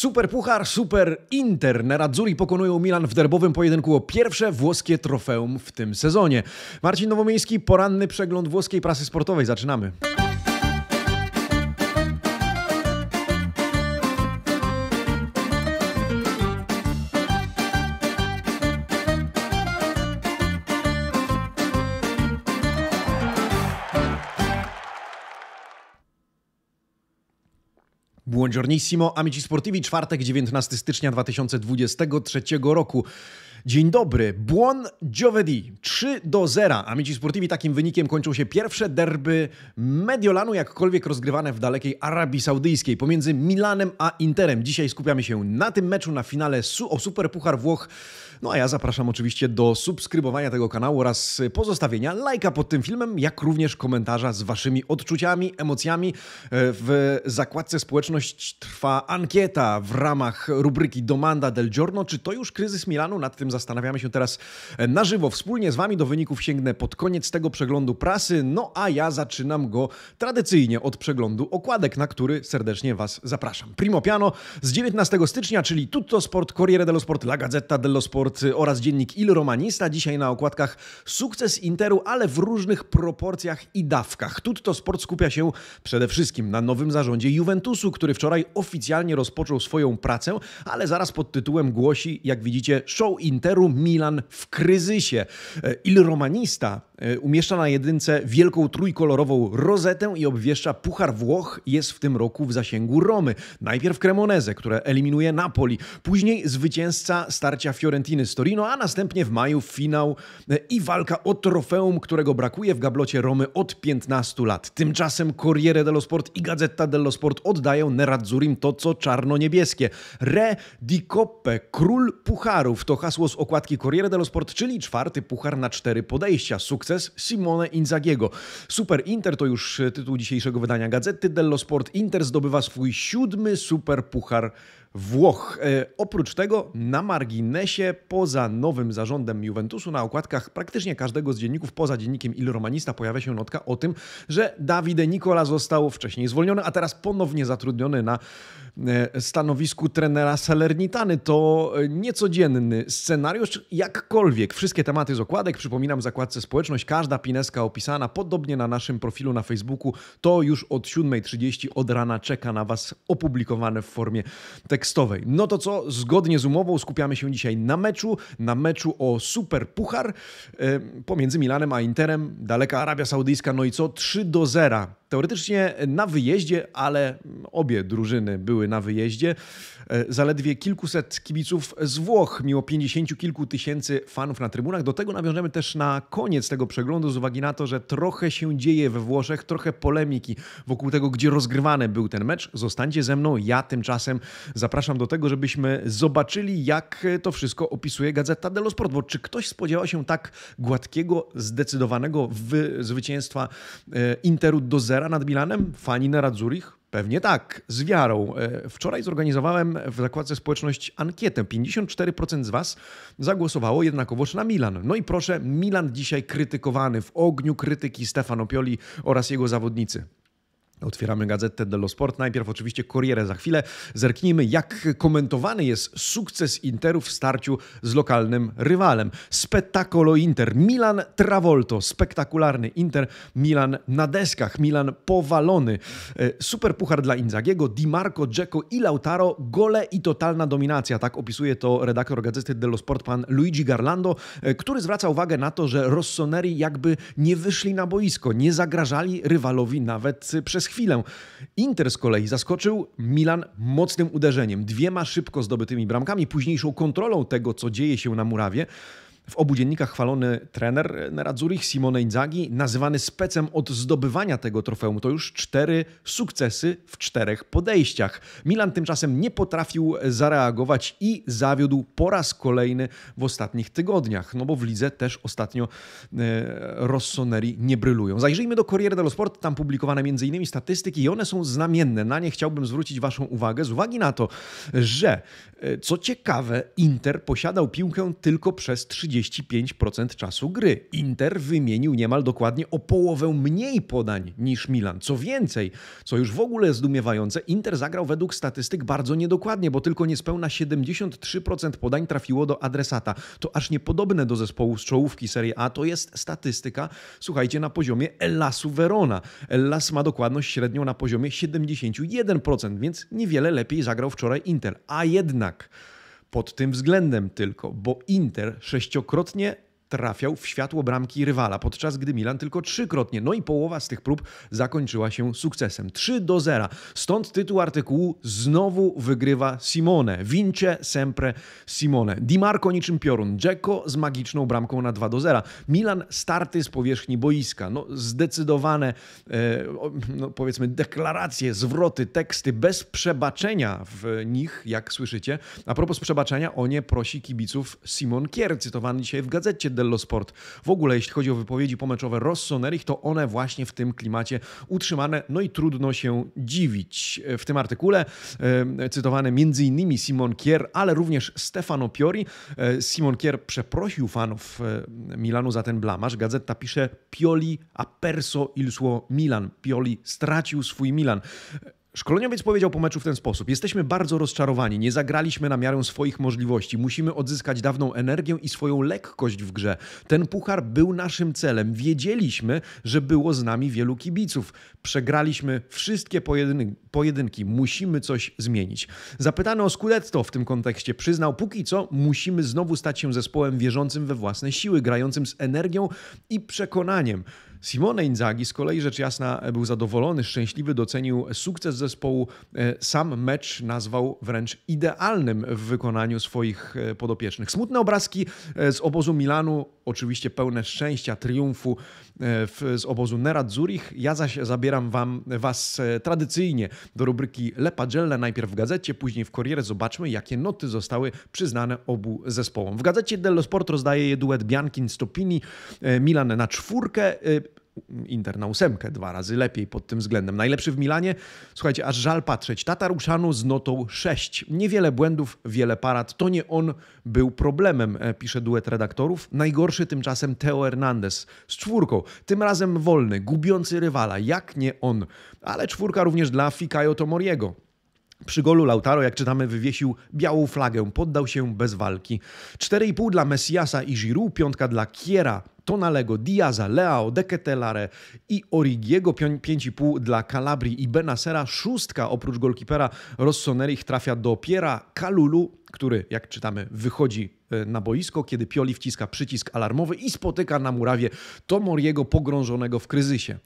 Super Puchar, Super Inter. Nerazzurri pokonują Milan w derbowym pojedynku o pierwsze włoskie trofeum w tym sezonie. Marcin Nowomiejski, poranny przegląd włoskiej prasy sportowej. Zaczynamy. Buongiornissimo, amici sportivi, czwartek 19 stycznia 2023 roku. Dzień dobry, Buon Giovedì, 3 do 0. Amici Sportivi takim wynikiem kończą się pierwsze derby Mediolanu, jakkolwiek rozgrywane w dalekiej Arabii Saudyjskiej, pomiędzy Milanem a Interem. Dzisiaj skupiamy się na tym meczu, na finale su o Super Puchar Włoch. No a ja zapraszam oczywiście do subskrybowania tego kanału oraz pozostawienia lajka pod tym filmem, jak również komentarza z Waszymi odczuciami, emocjami. E, w zakładce społeczność trwa ankieta w ramach rubryki Domanda del Giorno. Czy to już kryzys Milanu? Nad tym zastanawiamy się teraz e, na żywo. Wspólnie z Wami do wyników sięgnę pod koniec tego przeglądu prasy, no a ja zaczynam go tradycyjnie od przeglądu okładek, na który serdecznie Was zapraszam. Primo Piano z 19 stycznia, czyli Tutto Sport, Corriere dello Sport, La Gazzetta dello Sport oraz dziennik Il Romanista. Dzisiaj na okładkach sukces Interu, ale w różnych proporcjach i dawkach. Tutto Sport skupia się przede wszystkim na nowym zarządzie Juventusu, który wczoraj oficjalnie rozpoczął swoją pracę, ale zaraz pod tytułem głosi, jak widzicie, Show in Interu Milan w kryzysie. E, Il Romanista e, umieszcza na jedynce wielką trójkolorową rozetę i obwieszcza Puchar Włoch jest w tym roku w zasięgu Romy. Najpierw Cremoneze, które eliminuje Napoli, później zwycięzca starcia Fiorentiny z Torino, a następnie w maju finał e, i walka o trofeum, którego brakuje w gablocie Romy od 15 lat. Tymczasem Corriere dello Sport i Gazzetta dello Sport oddają Nerazzurim to, co czarno-niebieskie. Re di Coppe, król pucharów, to hasło z okładki Corriere dello Sport, czyli czwarty puchar na cztery podejścia. Sukces Simone Inzagiego. Super Inter to już e, tytuł dzisiejszego wydania Gazety dello Sport. Inter zdobywa swój siódmy super puchar Włoch. E, oprócz tego na marginesie, poza nowym zarządem Juventusu, na okładkach praktycznie każdego z dzienników, poza dziennikiem Il Romanista, pojawia się notka o tym, że Davide Nicola został wcześniej zwolniony, a teraz ponownie zatrudniony na e, stanowisku trenera Salernitany. To e, niecodzienny scenariusz, jakkolwiek. Wszystkie tematy z okładek, przypominam zakładce społeczność, każda pineska opisana, podobnie na naszym profilu na Facebooku, to już od 7.30 od rana czeka na Was opublikowane w formie tekstu tekstowej. No to co, zgodnie z umową skupiamy się dzisiaj na meczu, na meczu o Super Puchar e, pomiędzy Milanem a Interem, daleka Arabia Saudyjska, no i co, 3 do 0. Teoretycznie na wyjeździe, ale obie drużyny były na wyjeździe. E, zaledwie kilkuset kibiców z Włoch, mimo pięćdziesięciu kilku tysięcy fanów na trybunach. Do tego nawiążemy też na koniec tego przeglądu z uwagi na to, że trochę się dzieje we Włoszech, trochę polemiki wokół tego, gdzie rozgrywany był ten mecz. Zostańcie ze mną, ja tymczasem zapraszam zapraszam do tego, żebyśmy zobaczyli, jak to wszystko opisuje Gazeta dello Sport. Bo czy ktoś spodziewa się tak gładkiego, zdecydowanego zwycięstwa e, Interu do zera nad Milanem? Fani Nerazzurich? Pewnie tak, z wiarą. E, wczoraj zorganizowałem w zakładce społeczność ankietę. 54% z Was zagłosowało jednakowoż na Milan. No i proszę, Milan dzisiaj krytykowany w ogniu krytyki Stefano Pioli oraz jego zawodnicy. Otwieramy gazetę dello Sport. Najpierw oczywiście Corriere za chwilę. Zerknijmy, jak komentowany jest sukces Interu w starciu z lokalnym rywalem. Spettacolo Inter. Milan Travolto. Spektakularny Inter. Milan na deskach. Milan powalony. E, super puchar dla Inzagiego, Di Marco, Dzeko i Lautaro. Gole i totalna dominacja. Tak opisuje to redaktor gazety dello Sport, pan Luigi Garlando, e, który zwraca uwagę na to, że Rossoneri jakby nie wyszli na boisko, nie zagrażali rywalowi nawet przez chwilę. Inter z kolei zaskoczył Milan mocnym uderzeniem, dwiema szybko zdobytymi bramkami, późniejszą kontrolą tego, co dzieje się na murawie. W obu dziennikach chwalony trener Radzurich Simone Inzaghi, nazywany specem od zdobywania tego trofeum, to już cztery sukcesy w czterech podejściach. Milan tymczasem nie potrafił zareagować i zawiódł po raz kolejny w ostatnich tygodniach, no bo w lidze też ostatnio e, Rossoneri nie brylują. Zajrzyjmy do Corriere dello Sport, tam publikowane m.in. statystyki i one są znamienne. Na nie chciałbym zwrócić Waszą uwagę z uwagi na to, że e, co ciekawe, Inter posiadał piłkę tylko przez 30 35% czasu gry. Inter wymienił niemal dokładnie o połowę mniej podań niż Milan. Co więcej, co już w ogóle zdumiewające, Inter zagrał według statystyk bardzo niedokładnie, bo tylko niespełna 73% podań trafiło do adresata. To aż niepodobne do zespołu z czołówki Serie A. To jest statystyka, słuchajcie, na poziomie Elasu Verona. Elas ma dokładność średnią na poziomie 71%, więc niewiele lepiej zagrał wczoraj Inter. A jednak... Pod tym względem tylko, bo Inter sześciokrotnie trafiał w światło bramki rywala, podczas gdy Milan tylko trzykrotnie, no i połowa z tych prób zakończyła się sukcesem. 3 do 0. Stąd tytuł artykułu znowu wygrywa Simone. Vince sempre Simone. Di Marco niczym piorun. Dzeko z magiczną bramką na 2 do 0. Milan starty z powierzchni boiska. No, zdecydowane, e, no, powiedzmy, deklaracje, zwroty, teksty bez przebaczenia w nich, jak słyszycie. A propos przebaczenia, o nie prosi kibiców Simon Kier, cytowany dzisiaj w gazecie dello Sport. W ogóle jeśli chodzi o wypowiedzi pomeczowe Rossonerich, to one właśnie w tym klimacie utrzymane, no i trudno się dziwić. W tym artykule e, cytowane m.in. Simon Kier, ale również Stefano Piori. E, Simon Kier przeprosił fanów e, Milanu za ten blamasz. Gazeta pisze Pioli a perso il suo Milan. Pioli stracił swój Milan. Szkoleniowiec powiedział po meczu w ten sposób: Jesteśmy bardzo rozczarowani, nie zagraliśmy na miarę swoich możliwości. Musimy odzyskać dawną energię i swoją lekkość w grze. Ten puchar był naszym celem. Wiedzieliśmy, że było z nami wielu kibiców. Przegraliśmy wszystkie pojedyn pojedynki. Musimy coś zmienić. Zapytany o Scudetto w tym kontekście przyznał: Póki co musimy znowu stać się zespołem wierzącym we własne siły, grającym z energią i przekonaniem. Simone Inzaghi z kolei rzecz jasna e, był zadowolony, szczęśliwy, docenił sukces zespołu. E, sam mecz nazwał wręcz idealnym w wykonaniu swoich e, podopiecznych. Smutne obrazki z obozu Milanu, oczywiście pełne szczęścia, triumfu, E, w, z obozu Nerad Zurich. Ja zaś zabieram wam, was e, tradycyjnie do rubryki Lepagelle, najpierw w gazecie, później w Corriere. Zobaczmy, jakie noty zostały przyznane obu zespołom. W gazecie dello Sport rozdaje je duet Biankin Stopini, e, Milan na czwórkę. Inter na ósemkę, dwa razy lepiej pod tym względem. Najlepszy w Milanie, słuchajcie, aż żal patrzeć. Tatar z notą 6. Niewiele błędów, wiele parad To nie on był problemem, e, pisze duet redaktorów. Najgorszy tymczasem Teo Hernandez z czwórką. Tym razem wolny, gubiący rywala, jak nie on. Ale czwórka również dla Fikayo Tomoriego. Przy golu Lautaro, jak czytamy, wywiesił białą flagę, poddał się bez walki. 4,5 dla Messiasa i Giroud, piątka dla Kiera, Tonalego, Diaza, Leao, Deketelare i Origiego, 5,5 dla Calabrii i Benasera, szóstka oprócz golkipera Rossonerich trafia do Piera Kalulu, który, jak czytamy, wychodzi e, na boisko, kiedy Pioli wciska przycisk alarmowy i spotyka na murawie Tomoriego pogrążonego w kryzysie.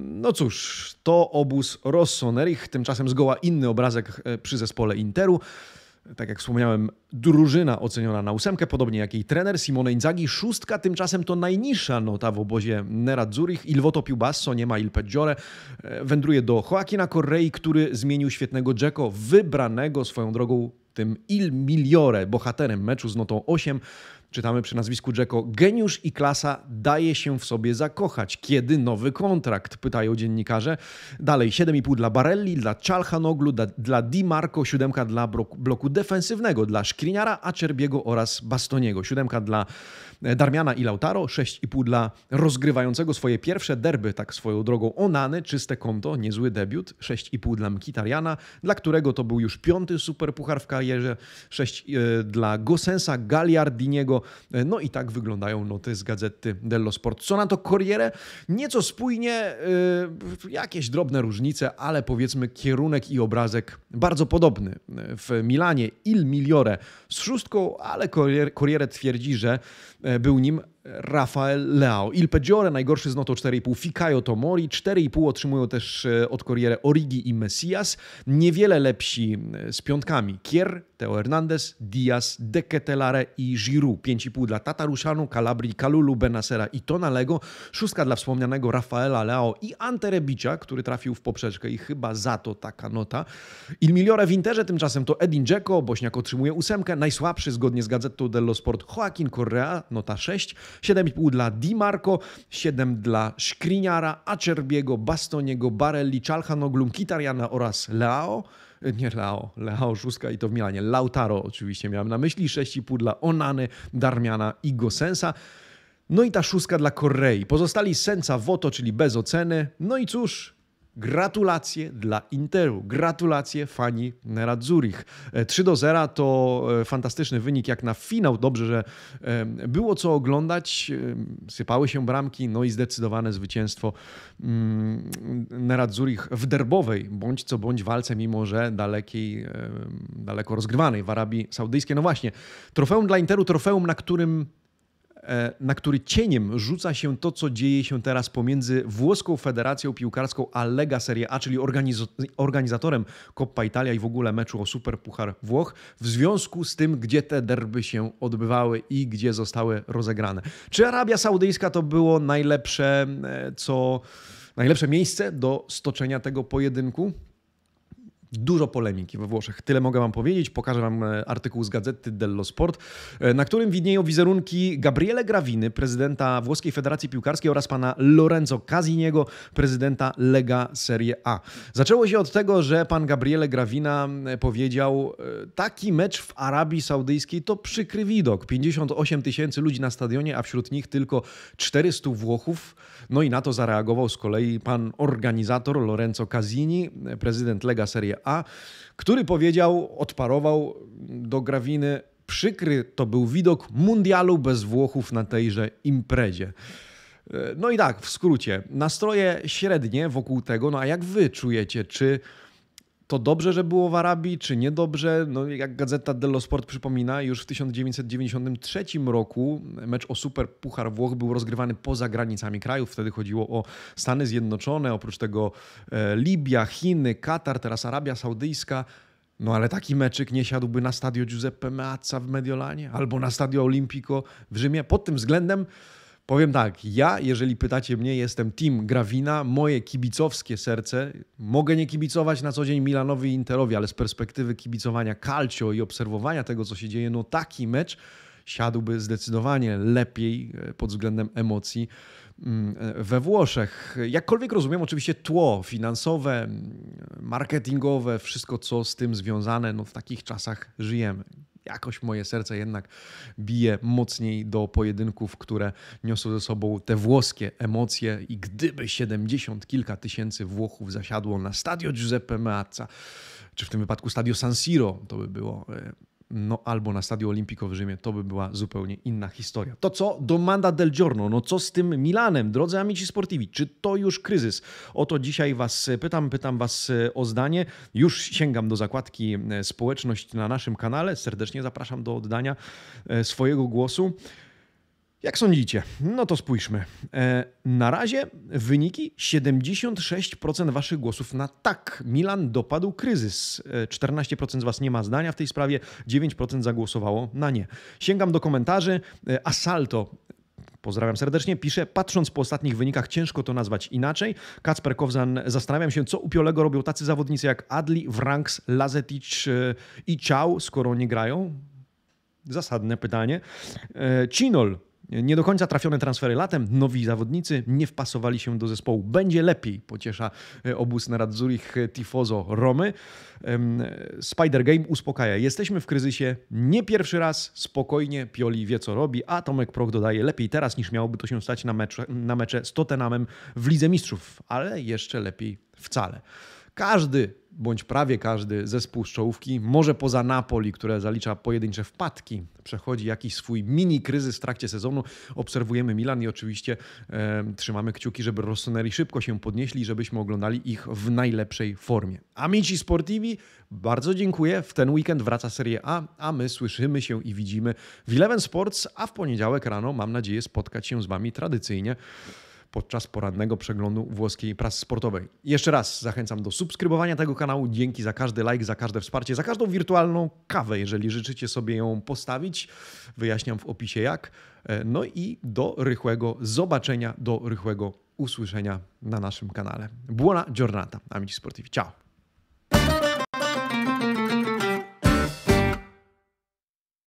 No cóż, to obóz Rossonerich, tymczasem zgoła inny obrazek e, przy zespole Interu tak jak wspomniałem, drużyna oceniona na ósemkę, podobnie jak jej trener Simone Inzaghi. Szóstka tymczasem to najniższa nota w obozie Nerazzurich. Il voto più basso, nie ma il peggiore. E, wędruje do Joaquina Correi, który zmienił świetnego Jacko, wybranego swoją drogą tym Il Miliore, bohaterem meczu z notą 8, czytamy przy nazwisku Jacko, geniusz i klasa daje się w sobie zakochać. Kiedy nowy kontrakt? Pytają dziennikarze. Dalej 7,5 dla Barelli, dla Czalhanoglu, dla, dla Di Marco, 7 dla bloku, bloku defensywnego, dla Szkriniara, Acerbiego oraz Bastoniego, 7 dla Darmiana i Lautaro, 6,5 dla rozgrywającego swoje pierwsze derby, tak swoją drogą Onany, czyste konto, niezły debiut, 6,5 dla Mkitariana, dla którego to był już piąty superpuchar w karierze, 6 e, dla Gosensa, Galiardiniego, e, no i tak wyglądają noty z gazety dello Sport. Co na to Corriere? Nieco spójnie, e, jakieś drobne różnice, ale powiedzmy kierunek i obrazek bardzo podobny. W Milanie Il Migliore z szóstką, ale Corriere twierdzi, że był nim Rafael Leao. Il Peggiore, najgorszy z notą 4,5. Fikayo Tomori, 4,5 otrzymują też e, od Corriere Origi i Messias. Niewiele lepsi e, z piątkami. Kier, Teo Hernandez, Diaz, De Ketelare i Giroud. 5,5 dla Tataruszanu, Calabri, Kalulu, Benasera i Tonalego. Szóstka dla wspomnianego Rafaela Leao i Anterebicia, który trafił w poprzeczkę i chyba za to taka nota. Il Migliore w Interze tymczasem to Edin Dzeko, Bośniak otrzymuje ósemkę. Najsłabszy zgodnie z Gazetą dello Sport Joaquin Correa, nota 6. 7,5 dla Di Marco, 7 dla Skriniara, Acerbiego, Bastoniego, Barelli, Czalhanoglum, Kitariana oraz Leao e, nie Leo, Leao, Szuska i to w Milanie. Lautaro oczywiście miałem na myśli, 6,5 dla Onany, Darmiana i Gosensa. No i ta szóstka dla Korei. Pozostali Sensa Woto, czyli bez oceny. No i cóż, Gratulacje dla Interu. Gratulacje fani Radzurich. 3 e, do 0 to e, fantastyczny wynik jak na finał. Dobrze, że e, było co oglądać. Sypały się bramki, no i zdecydowane zwycięstwo mm, Neradzurich w derbowej, bądź co bądź walce, mimo że dalekiej, daleko rozgrywanej w Arabii Saudyjskiej. No właśnie, trofeum dla Interu, trofeum, na którym E, na który cieniem rzuca się to, co dzieje się teraz pomiędzy włoską federacją piłkarską a Lega Serie A, czyli organiz- organizatorem Coppa Italia i w ogóle meczu o Super Puchar Włoch, w związku z tym, gdzie te derby się odbywały i gdzie zostały rozegrane. Czy Arabia Saudyjska to było najlepsze, e, co najlepsze miejsce do stoczenia tego pojedynku? Dużo polemiki we Włoszech. Tyle mogę Wam powiedzieć. Pokażę Wam e, artykuł z gazety Dello Sport, e, na którym widnieją wizerunki Gabriele Graviny, prezydenta Włoskiej Federacji Piłkarskiej oraz pana Lorenzo Casiniego, prezydenta Lega Serie A. Zaczęło się od tego, że pan Gabriele Gravina e, powiedział: Taki mecz w Arabii Saudyjskiej to przykry widok. 58 tysięcy ludzi na stadionie, a wśród nich tylko 400 Włochów. No i na to zareagował z kolei pan organizator Lorenzo Casini, prezydent Lega Serie a który powiedział, odparował do Grawiny, przykry to był widok mundialu bez Włochów na tejże imprezie. E, no i tak, w skrócie, nastroje średnie wokół tego, no a jak wy czujecie, czy to dobrze, że było w Arabii, czy niedobrze? No, jak Gazeta dello Sport przypomina, już w 1993 roku mecz o Super Puchar Włoch był rozgrywany poza granicami krajów. Wtedy chodziło o Stany Zjednoczone, oprócz tego e, Libia, Chiny, Katar, teraz Arabia Saudyjska. No ale taki meczyk nie siadłby na stadio Giuseppe Meazza w Mediolanie albo na stadio Olimpico w Rzymie. Pod tym względem Powiem tak, ja, jeżeli pytacie mnie, jestem team Grawina, moje kibicowskie serce. Mogę nie kibicować na co dzień Milanowi i Interowi, ale z perspektywy kibicowania calcio i obserwowania tego, co się dzieje, no taki mecz siadłby zdecydowanie lepiej e, pod względem emocji mm, e, we Włoszech. Jakkolwiek rozumiem, oczywiście tło finansowe, mm, marketingowe, wszystko co z tym związane, no w takich czasach żyjemy jakoś moje serce jednak bije mocniej do pojedynków, które niosą ze sobą te włoskie emocje i gdyby 70 kilka tysięcy Włochów zasiadło na stadio Giuseppe Meazza, czy w tym wypadku stadio San Siro, to by było e, no albo na Stadio Olimpico w Rzymie, to by była zupełnie inna historia. To co? Domanda del Giorno. No co z tym Milanem? Drodzy amici sportivi, czy to już kryzys? O to dzisiaj was pytam, pytam was o zdanie. Już sięgam do zakładki e, społeczność na naszym kanale. Serdecznie zapraszam do oddania e, swojego głosu. Jak sądzicie? No to spójrzmy. E, na razie wyniki 76% waszych głosów na tak. Milan dopadł kryzys. 14% e, z was nie ma zdania w tej sprawie, 9% zagłosowało na nie. Sięgam do komentarzy. E, Asalto pozdrawiam serdecznie, pisze, patrząc po ostatnich wynikach, ciężko to nazwać inaczej. Kacper Kowzan, zastanawiam się, co u Piolego robią tacy zawodnicy jak Adli, Wranks, Lazetic i Ciao, skoro nie grają? Zasadne pytanie. Cinol nie do końca trafione transfery latem, nowi zawodnicy nie wpasowali się do zespołu. Będzie lepiej, pociesza e, obóz na Radzurich e, Tifozo Romy. Spider Game uspokaja. Jesteśmy w kryzysie nie pierwszy raz, spokojnie Pioli wie co robi, a Tomek Prok dodaje lepiej teraz niż miałoby to się stać na mecze, na mecze z Tottenhamem w Lidze Mistrzów, ale jeszcze lepiej wcale. Każdy bądź prawie każdy zespół z czołówki, może poza Napoli, które zalicza pojedyncze wpadki, przechodzi jakiś swój mini kryzys w trakcie sezonu. Obserwujemy Milan i oczywiście e, trzymamy kciuki, żeby Rossoneri szybko się podnieśli, żebyśmy oglądali ich w najlepszej formie. Amici Sportivi, bardzo dziękuję. W ten weekend wraca Serie A, a my słyszymy się i widzimy w Eleven Sports, a w poniedziałek rano mam nadzieję spotkać się z Wami tradycyjnie podczas porannego przeglądu włoskiej prasy sportowej. Jeszcze raz zachęcam do subskrybowania tego kanału. Dzięki za każdy like, za każde wsparcie, za każdą wirtualną kawę, jeżeli życzycie sobie ją postawić. Wyjaśniam w opisie jak. E, no i do rychłego zobaczenia, do rychłego usłyszenia na naszym kanale. Buona giornata, amici sportivi. Ciao!